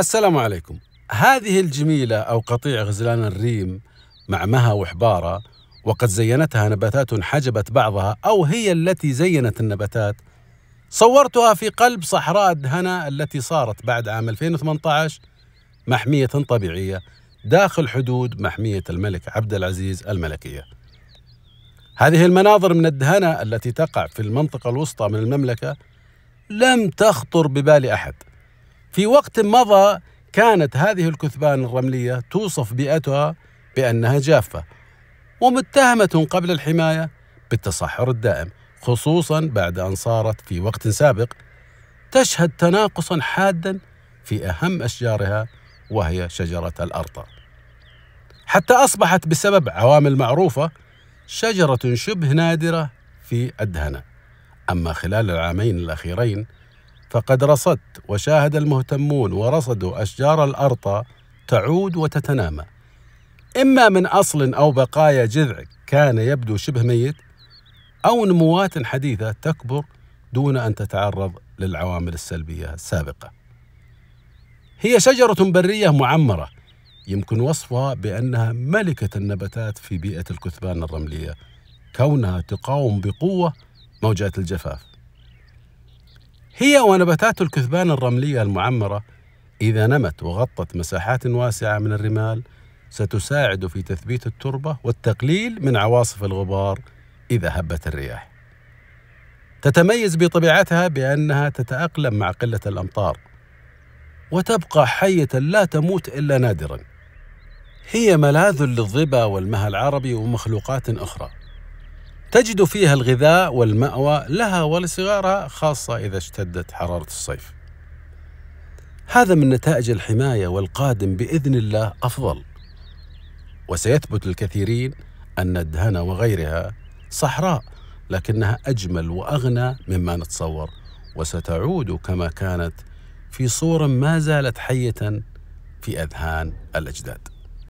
السلام عليكم هذه الجميلة أو قطيع غزلان الريم مع مها وحبارة وقد زينتها نباتات حجبت بعضها أو هي التي زينت النباتات صورتها في قلب صحراء الدهنة التي صارت بعد عام 2018 محمية طبيعية داخل حدود محمية الملك عبد العزيز الملكية. هذه المناظر من الدهنة التي تقع في المنطقة الوسطى من المملكة لم تخطر ببال أحد. في وقت مضى كانت هذه الكثبان الرملية توصف بيئتها بأنها جافة ومتهمة قبل الحماية بالتصحر الدائم خصوصا بعد أن صارت في وقت سابق تشهد تناقصا حادا في أهم أشجارها وهي شجرة الأرطر حتى أصبحت بسبب عوامل معروفة شجرة شبه نادرة في الدهنة أما خلال العامين الأخيرين فقد رصدت وشاهد المهتمون ورصدوا أشجار الأرطى تعود وتتنامى إما من أصل أو بقايا جذع كان يبدو شبه ميت أو نموات حديثة تكبر دون أن تتعرض للعوامل السلبية السابقة هي شجرة برية معمرة يمكن وصفها بأنها ملكة النباتات في بيئة الكثبان الرملية كونها تقاوم بقوة موجات الجفاف هي ونباتات الكثبان الرملية المعمرة إذا نمت وغطت مساحات واسعة من الرمال ستساعد في تثبيت التربة والتقليل من عواصف الغبار إذا هبت الرياح. تتميز بطبيعتها بأنها تتأقلم مع قلة الأمطار وتبقى حية لا تموت إلا نادرا. هي ملاذ للظبا والمها العربي ومخلوقات أخرى. تجد فيها الغذاء والمأوى لها ولصغارها خاصة إذا اشتدت حرارة الصيف. هذا من نتائج الحماية والقادم بإذن الله أفضل. وسيثبت للكثيرين أن الدهنة وغيرها صحراء لكنها أجمل وأغنى مما نتصور وستعود كما كانت في صورة ما زالت حية في أذهان الأجداد.